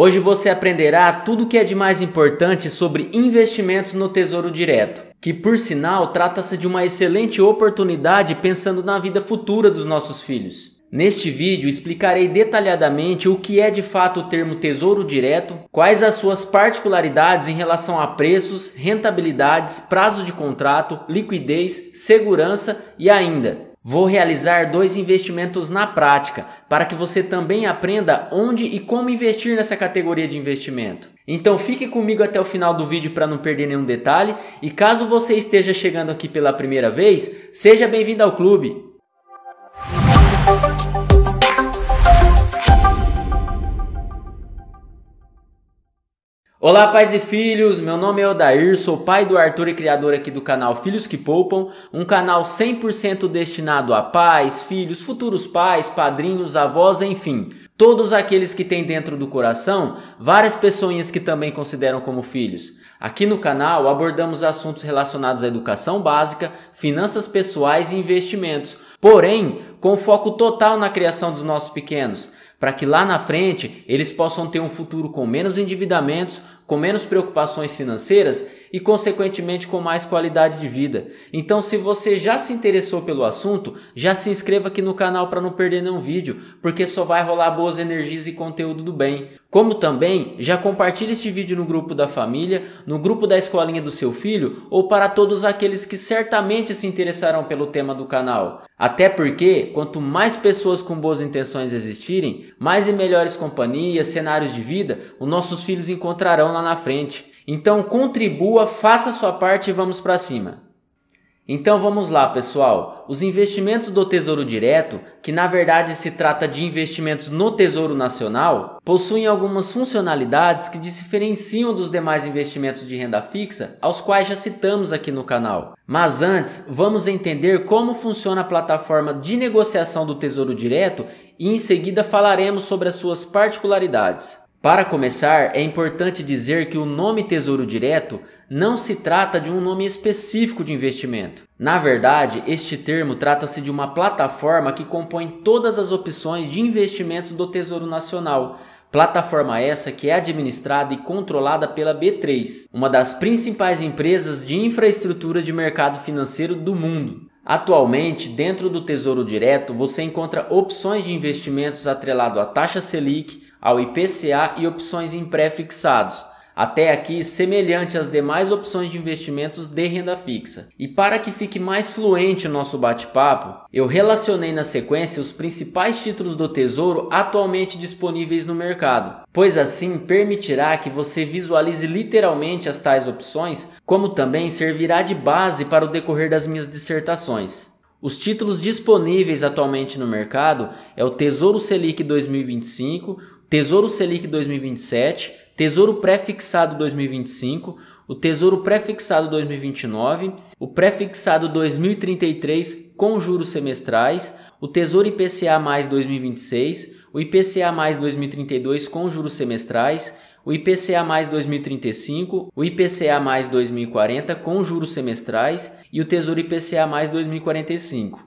Hoje você aprenderá tudo o que é de mais importante sobre investimentos no Tesouro Direto, que por sinal trata-se de uma excelente oportunidade pensando na vida futura dos nossos filhos. Neste vídeo explicarei detalhadamente o que é de fato o termo Tesouro Direto, quais as suas particularidades em relação a preços, rentabilidades, prazo de contrato, liquidez, segurança e ainda Vou realizar dois investimentos na prática para que você também aprenda onde e como investir nessa categoria de investimento. Então fique comigo até o final do vídeo para não perder nenhum detalhe e caso você esteja chegando aqui pela primeira vez, seja bem-vindo ao clube. Olá, pais e filhos. Meu nome é Odair, sou pai do Arthur e criador aqui do canal Filhos que Poupam, um canal 100% destinado a pais, filhos, futuros pais, padrinhos, avós, enfim, todos aqueles que têm dentro do coração várias pessoinhas que também consideram como filhos. Aqui no canal abordamos assuntos relacionados à educação básica, finanças pessoais e investimentos, porém, com foco total na criação dos nossos pequenos para que lá na frente eles possam ter um futuro com menos endividamentos, com menos preocupações financeiras e, consequentemente, com mais qualidade de vida. Então, se você já se interessou pelo assunto, já se inscreva aqui no canal para não perder nenhum vídeo, porque só vai rolar boas energias e conteúdo do bem. Como também, já compartilhe este vídeo no grupo da família, no grupo da escolinha do seu filho ou para todos aqueles que certamente se interessarão pelo tema do canal. Até porque, quanto mais pessoas com boas intenções existirem, mais e melhores companhias, cenários de vida, os nossos filhos encontrarão lá na frente. Então contribua, faça a sua parte e vamos para cima. Então vamos lá, pessoal. Os investimentos do Tesouro Direto, que na verdade se trata de investimentos no Tesouro Nacional, possuem algumas funcionalidades que diferenciam dos demais investimentos de renda fixa, aos quais já citamos aqui no canal. Mas antes, vamos entender como funciona a plataforma de negociação do Tesouro Direto e em seguida falaremos sobre as suas particularidades. Para começar, é importante dizer que o nome Tesouro Direto não se trata de um nome específico de investimento. Na verdade, este termo trata-se de uma plataforma que compõe todas as opções de investimentos do Tesouro Nacional. Plataforma essa que é administrada e controlada pela B3, uma das principais empresas de infraestrutura de mercado financeiro do mundo. Atualmente, dentro do Tesouro Direto, você encontra opções de investimentos atrelado à taxa Selic, ao IPCA e opções em pré-fixados, até aqui semelhante às demais opções de investimentos de renda fixa. E para que fique mais fluente o nosso bate-papo, eu relacionei na sequência os principais títulos do Tesouro atualmente disponíveis no mercado, pois assim permitirá que você visualize literalmente as tais opções, como também servirá de base para o decorrer das minhas dissertações. Os títulos disponíveis atualmente no mercado é o Tesouro Selic 2025, Tesouro Selic 2027, Tesouro Prefixado 2025, o Tesouro Prefixado 2029, o Prefixado 2033 com juros semestrais, o Tesouro IPCA mais 2026, o IPCA mais 2032 com juros semestrais, o IPCA mais 2035, o IPCA mais 2040 com juros semestrais e o Tesouro IPCA mais 2045.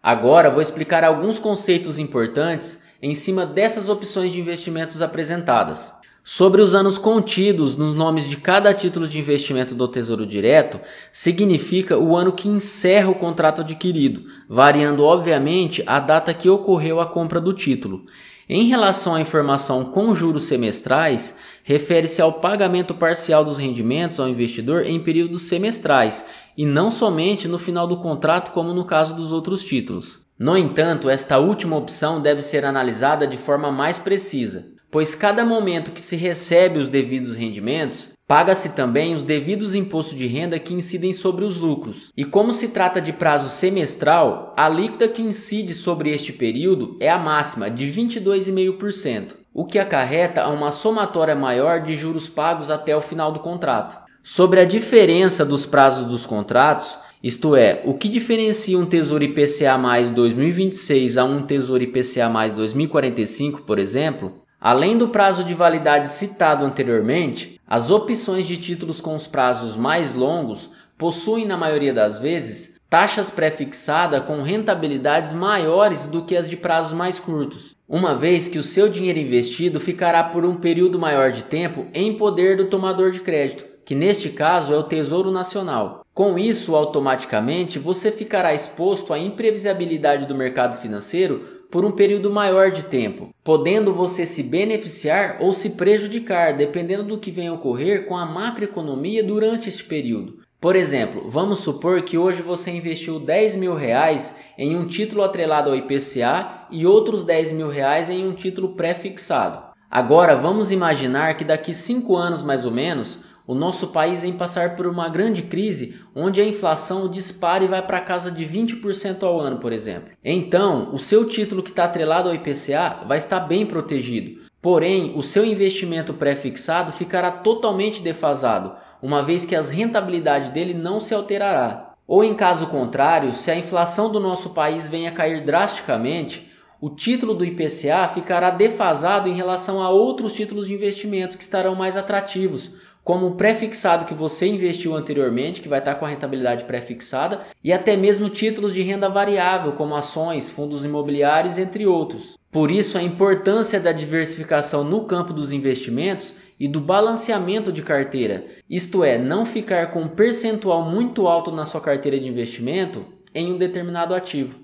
Agora vou explicar alguns conceitos importantes em cima dessas opções de investimentos apresentadas. Sobre os anos contidos nos nomes de cada título de investimento do Tesouro Direto, significa o ano que encerra o contrato adquirido, variando obviamente a data que ocorreu a compra do título. Em relação à informação com juros semestrais, refere-se ao pagamento parcial dos rendimentos ao investidor em períodos semestrais e não somente no final do contrato, como no caso dos outros títulos. No entanto, esta última opção deve ser analisada de forma mais precisa, pois cada momento que se recebe os devidos rendimentos, paga-se também os devidos impostos de renda que incidem sobre os lucros. E como se trata de prazo semestral, a alíquota que incide sobre este período é a máxima de 22,5%, o que acarreta a uma somatória maior de juros pagos até o final do contrato. Sobre a diferença dos prazos dos contratos, isto é, o que diferencia um Tesouro IPCA mais 2026 a um Tesouro IPCA mais 2045, por exemplo, além do prazo de validade citado anteriormente, as opções de títulos com os prazos mais longos possuem, na maioria das vezes, taxas pré-fixadas com rentabilidades maiores do que as de prazos mais curtos, uma vez que o seu dinheiro investido ficará por um período maior de tempo em poder do tomador de crédito, que neste caso é o Tesouro Nacional. Com isso, automaticamente, você ficará exposto à imprevisibilidade do mercado financeiro por um período maior de tempo, podendo você se beneficiar ou se prejudicar, dependendo do que venha ocorrer com a macroeconomia durante este período. Por exemplo, vamos supor que hoje você investiu 10 mil reais em um título atrelado ao IPCA e outros 10 mil reais em um título pré-fixado. Agora vamos imaginar que daqui 5 anos mais ou menos o nosso país vem passar por uma grande crise onde a inflação dispara e vai para casa de 20% ao ano, por exemplo. Então, o seu título que está atrelado ao IPCA vai estar bem protegido, porém, o seu investimento pré-fixado ficará totalmente defasado, uma vez que a rentabilidade dele não se alterará. Ou em caso contrário, se a inflação do nosso país venha a cair drasticamente, o título do IPCA ficará defasado em relação a outros títulos de investimentos que estarão mais atrativos, como o prefixado que você investiu anteriormente, que vai estar com a rentabilidade prefixada, e até mesmo títulos de renda variável, como ações, fundos imobiliários, entre outros. Por isso, a importância da diversificação no campo dos investimentos e do balanceamento de carteira, isto é, não ficar com um percentual muito alto na sua carteira de investimento em um determinado ativo.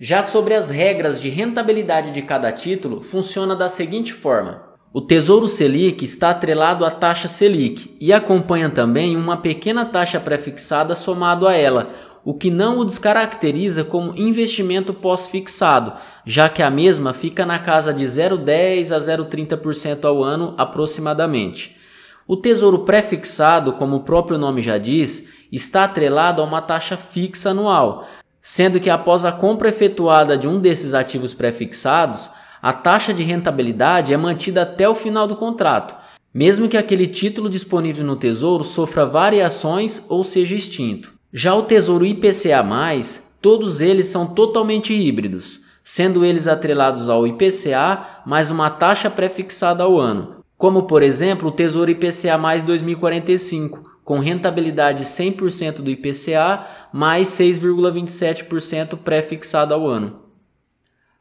Já sobre as regras de rentabilidade de cada título, funciona da seguinte forma: o Tesouro Selic está atrelado à taxa Selic e acompanha também uma pequena taxa prefixada somado a ela, o que não o descaracteriza como investimento pós-fixado, já que a mesma fica na casa de 0,10 a 0,30% ao ano aproximadamente. O tesouro pré-fixado, como o próprio nome já diz, está atrelado a uma taxa fixa anual, sendo que após a compra efetuada de um desses ativos pré-fixados, a taxa de rentabilidade é mantida até o final do contrato, mesmo que aquele título disponível no Tesouro sofra variações ou seja extinto. Já o Tesouro IPCA, todos eles são totalmente híbridos, sendo eles atrelados ao IPCA mais uma taxa prefixada ao ano, como por exemplo o Tesouro IPCA 2045, com rentabilidade 100% do IPCA mais 6,27% pré-fixada ao ano.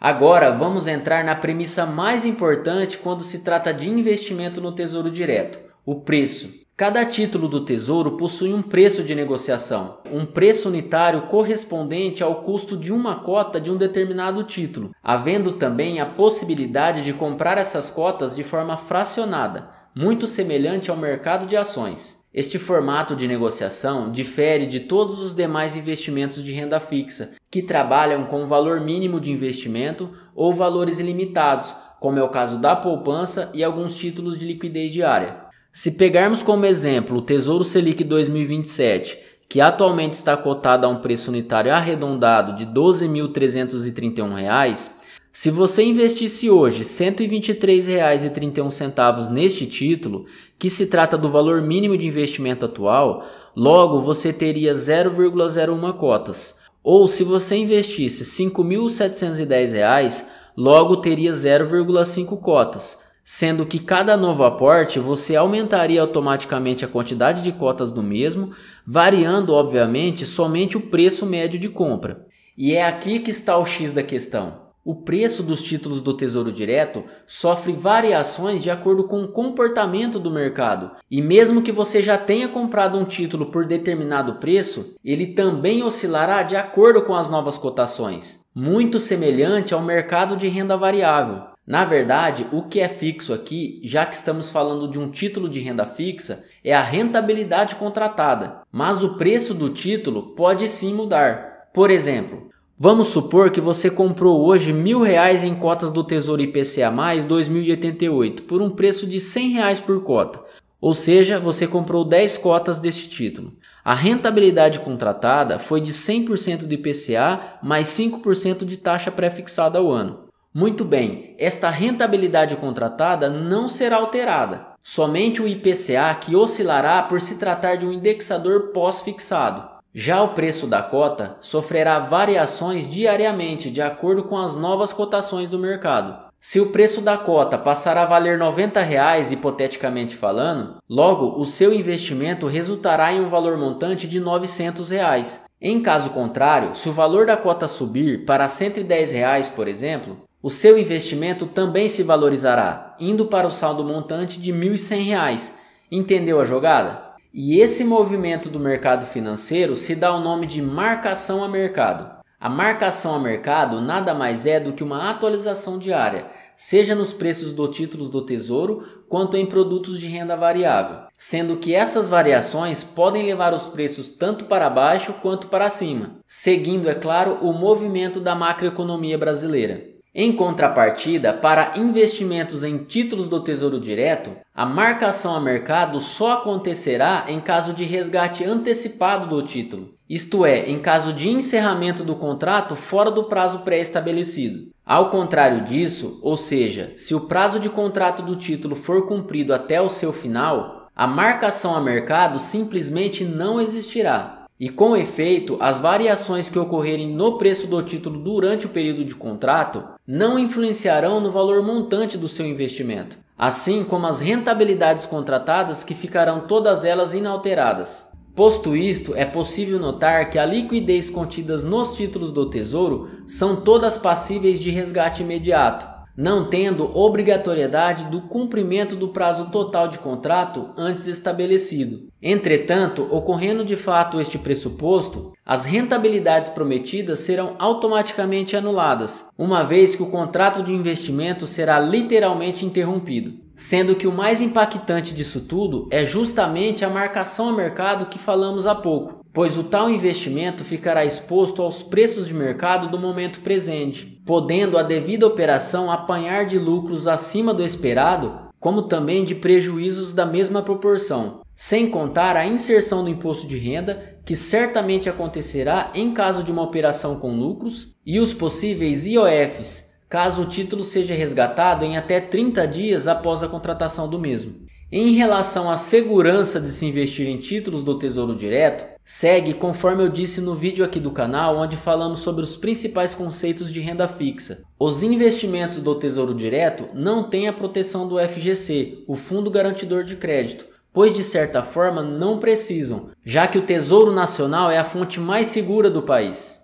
Agora vamos entrar na premissa mais importante quando se trata de investimento no Tesouro Direto: o preço. Cada título do Tesouro possui um preço de negociação, um preço unitário correspondente ao custo de uma cota de um determinado título, havendo também a possibilidade de comprar essas cotas de forma fracionada, muito semelhante ao mercado de ações. Este formato de negociação difere de todos os demais investimentos de renda fixa, que trabalham com valor mínimo de investimento ou valores ilimitados, como é o caso da poupança e alguns títulos de liquidez diária. Se pegarmos como exemplo o Tesouro Selic 2027, que atualmente está cotado a um preço unitário arredondado de R$ 12.331, se você investisse hoje R$ 123,31 neste título, que se trata do valor mínimo de investimento atual, logo você teria 0,01 cotas. Ou se você investisse R$ 5.710, logo teria 0,5 cotas, sendo que cada novo aporte você aumentaria automaticamente a quantidade de cotas do mesmo, variando obviamente somente o preço médio de compra. E é aqui que está o X da questão. O preço dos títulos do Tesouro Direto sofre variações de acordo com o comportamento do mercado, e mesmo que você já tenha comprado um título por determinado preço, ele também oscilará de acordo com as novas cotações, muito semelhante ao mercado de renda variável. Na verdade, o que é fixo aqui, já que estamos falando de um título de renda fixa, é a rentabilidade contratada, mas o preço do título pode sim mudar. Por exemplo, Vamos supor que você comprou hoje mil reais em cotas do Tesouro IPCA+, 2088, por um preço de 100 reais por cota. Ou seja, você comprou 10 cotas deste título. A rentabilidade contratada foi de 100% do IPCA mais 5% de taxa pré-fixada ao ano. Muito bem, esta rentabilidade contratada não será alterada, somente o IPCA que oscilará por se tratar de um indexador pós-fixado. Já o preço da cota sofrerá variações diariamente de acordo com as novas cotações do mercado. Se o preço da cota passar a valer R$ 90, reais, hipoteticamente falando, logo o seu investimento resultará em um valor montante de R$ 900. Reais. Em caso contrário, se o valor da cota subir para R$ 110, reais, por exemplo, o seu investimento também se valorizará, indo para o saldo montante de R$ 1.100. Reais. Entendeu a jogada? E esse movimento do mercado financeiro se dá o nome de marcação a mercado. A marcação a mercado nada mais é do que uma atualização diária, seja nos preços dos títulos do Tesouro quanto em produtos de renda variável, sendo que essas variações podem levar os preços tanto para baixo quanto para cima, seguindo, é claro, o movimento da macroeconomia brasileira. Em contrapartida, para investimentos em títulos do Tesouro Direto, a marcação a mercado só acontecerá em caso de resgate antecipado do título, isto é, em caso de encerramento do contrato fora do prazo pré-estabelecido. Ao contrário disso, ou seja, se o prazo de contrato do título for cumprido até o seu final, a marcação a mercado simplesmente não existirá. E com efeito, as variações que ocorrerem no preço do título durante o período de contrato não influenciarão no valor montante do seu investimento, assim como as rentabilidades contratadas que ficarão todas elas inalteradas. Posto isto, é possível notar que a liquidez contidas nos títulos do Tesouro são todas passíveis de resgate imediato, não tendo obrigatoriedade do cumprimento do prazo total de contrato antes estabelecido. Entretanto, ocorrendo de fato este pressuposto, as rentabilidades prometidas serão automaticamente anuladas, uma vez que o contrato de investimento será literalmente interrompido. Sendo que o mais impactante disso tudo é justamente a marcação a mercado que falamos há pouco, pois o tal investimento ficará exposto aos preços de mercado do momento presente podendo a devida operação apanhar de lucros acima do esperado, como também de prejuízos da mesma proporção, sem contar a inserção do imposto de renda, que certamente acontecerá em caso de uma operação com lucros, e os possíveis IOFs, caso o título seja resgatado em até 30 dias após a contratação do mesmo. Em relação à segurança de se investir em títulos do Tesouro Direto, Segue conforme eu disse no vídeo aqui do canal, onde falamos sobre os principais conceitos de renda fixa. Os investimentos do Tesouro Direto não têm a proteção do FGC, o Fundo Garantidor de Crédito, pois de certa forma não precisam, já que o Tesouro Nacional é a fonte mais segura do país.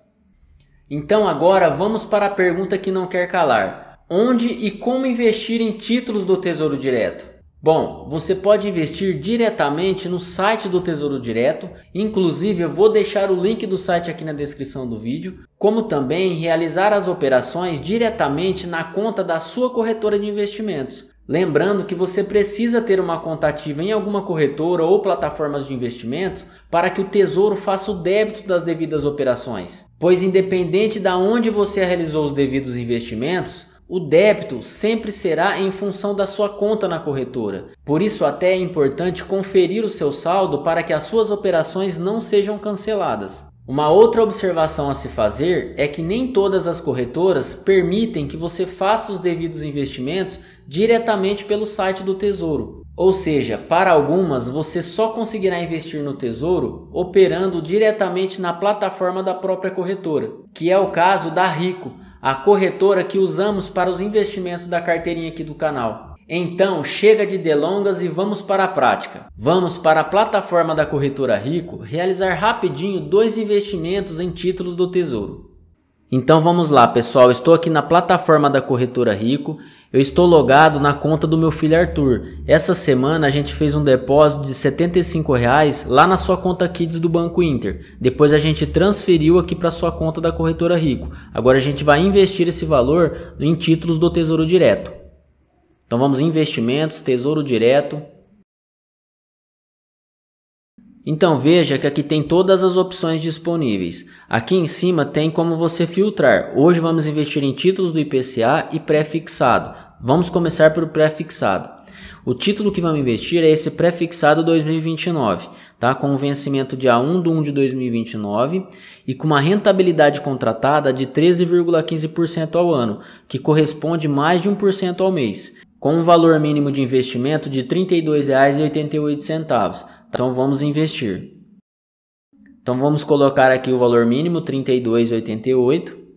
Então agora vamos para a pergunta que não quer calar: onde e como investir em títulos do Tesouro Direto? Bom, você pode investir diretamente no site do Tesouro Direto, inclusive eu vou deixar o link do site aqui na descrição do vídeo, como também realizar as operações diretamente na conta da sua corretora de investimentos. Lembrando que você precisa ter uma conta ativa em alguma corretora ou plataformas de investimentos para que o Tesouro faça o débito das devidas operações. Pois independente da onde você realizou os devidos investimentos, o débito sempre será em função da sua conta na corretora. Por isso, até é importante conferir o seu saldo para que as suas operações não sejam canceladas. Uma outra observação a se fazer é que nem todas as corretoras permitem que você faça os devidos investimentos diretamente pelo site do Tesouro. Ou seja, para algumas você só conseguirá investir no Tesouro operando diretamente na plataforma da própria corretora, que é o caso da Rico a corretora que usamos para os investimentos da carteirinha aqui do canal. Então, chega de delongas e vamos para a prática. Vamos para a plataforma da corretora Rico realizar rapidinho dois investimentos em títulos do Tesouro. Então vamos lá, pessoal. estou aqui na plataforma da corretora Rico. Eu estou logado na conta do meu filho Arthur. Essa semana a gente fez um depósito de R$ 75 reais lá na sua conta Kids do Banco Inter. Depois a gente transferiu aqui para sua conta da corretora Rico. Agora a gente vai investir esse valor em títulos do Tesouro Direto. Então vamos investimentos, Tesouro Direto. Então veja que aqui tem todas as opções disponíveis. Aqui em cima tem como você filtrar. Hoje vamos investir em títulos do IPCA e pré-fixado. Vamos começar pelo pré-fixado. O título que vamos investir é esse pré-fixado 2029, tá? com um vencimento dia 1 de 1 de 2029 e com uma rentabilidade contratada de 13,15% ao ano, que corresponde mais de 1% ao mês, com um valor mínimo de investimento de R$ 32,88 então vamos investir. Então vamos colocar aqui o valor mínimo 32,88.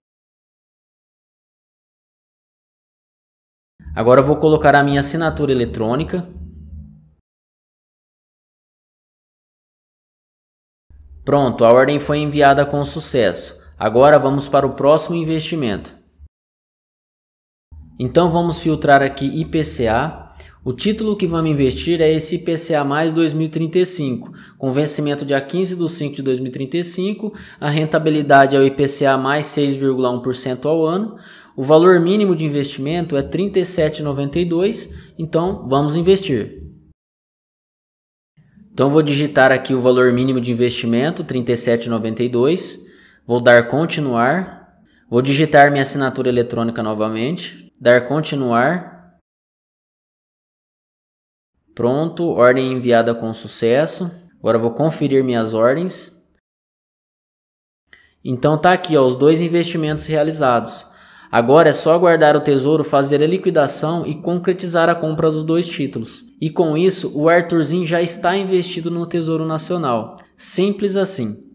Agora eu vou colocar a minha assinatura eletrônica. Pronto, a ordem foi enviada com sucesso. Agora vamos para o próximo investimento. Então vamos filtrar aqui IPCA o título que vamos investir é esse IPCA mais 2035, com vencimento dia 15 de 5 de 2035, a rentabilidade é o IPCA mais 6,1% ao ano, o valor mínimo de investimento é R$ 37,92, então vamos investir. Então vou digitar aqui o valor mínimo de investimento, 37,92, vou dar continuar, vou digitar minha assinatura eletrônica novamente, dar continuar, Pronto, ordem enviada com sucesso. Agora vou conferir minhas ordens. Então tá aqui ó, os dois investimentos realizados. Agora é só aguardar o tesouro fazer a liquidação e concretizar a compra dos dois títulos. E com isso, o Arthurzinho já está investido no Tesouro Nacional. Simples assim.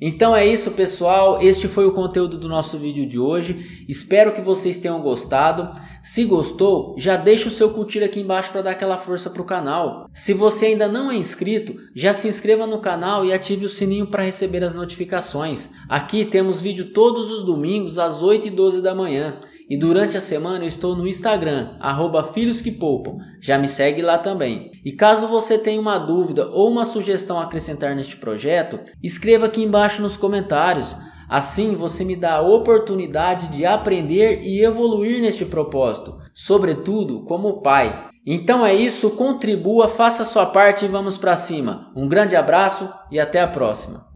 Então é isso, pessoal. Este foi o conteúdo do nosso vídeo de hoje. Espero que vocês tenham gostado. Se gostou, já deixa o seu curtir aqui embaixo para dar aquela força para o canal. Se você ainda não é inscrito, já se inscreva no canal e ative o sininho para receber as notificações. Aqui temos vídeo todos os domingos às 8 e 12 da manhã. E durante a semana eu estou no Instagram, arroba Filhos que Poupam. Já me segue lá também. E caso você tenha uma dúvida ou uma sugestão a acrescentar neste projeto, escreva aqui embaixo nos comentários. Assim você me dá a oportunidade de aprender e evoluir neste propósito, sobretudo como pai. Então é isso, contribua, faça sua parte e vamos para cima. Um grande abraço e até a próxima.